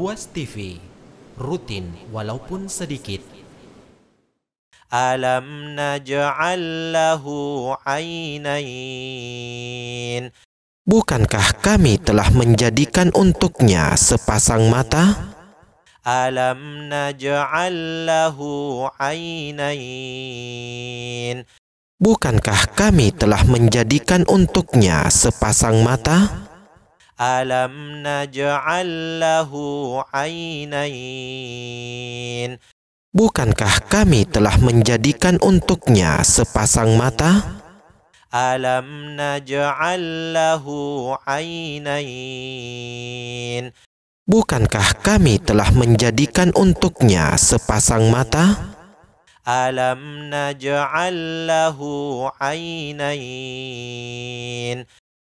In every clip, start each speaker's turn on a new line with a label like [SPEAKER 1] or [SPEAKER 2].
[SPEAKER 1] Ruas TV rutin walaupun sedikit. Alam naj'al lahu ainain.
[SPEAKER 2] Bukankah kami telah menjadikan untuknya sepasang mata?
[SPEAKER 1] Alam naj'al lahu ainain.
[SPEAKER 2] Bukankah kami telah menjadikan untuknya sepasang mata?
[SPEAKER 1] ألم نجعل له عينين
[SPEAKER 2] Bukankah kami telah menjadikan untuknya sepasang mata?
[SPEAKER 1] Alam naj'al lahu ainain.
[SPEAKER 2] Bukankah kami telah menjadikan untuknya sepasang mata?
[SPEAKER 1] Alam naj'al lahu ainain.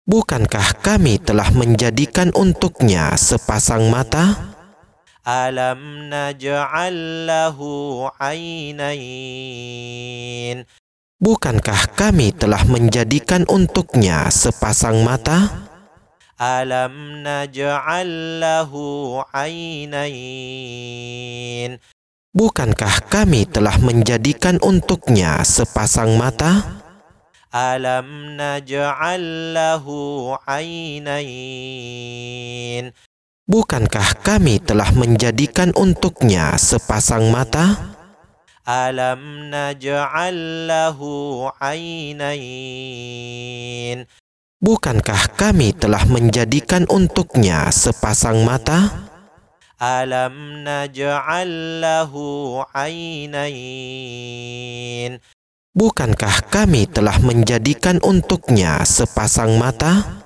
[SPEAKER 2] Bukankah kami telah menjadikan untuknya sepasang mata?
[SPEAKER 1] Alam naj'al lahu
[SPEAKER 2] Bukankah kami telah menjadikan untuknya sepasang mata?
[SPEAKER 1] Alam naj'al lahu
[SPEAKER 2] Bukankah kami telah menjadikan untuknya sepasang mata?
[SPEAKER 1] ألم نجعل له عينين
[SPEAKER 2] Bukankah kami telah menjadikan untuknya sepasang mata?
[SPEAKER 1] Alam naj'al lahu ainain.
[SPEAKER 2] Bukankah kami telah menjadikan untuknya sepasang mata?
[SPEAKER 1] Alam naj'al lahu ainain.
[SPEAKER 2] Bukankah kami telah menjadikan untuknya sepasang mata?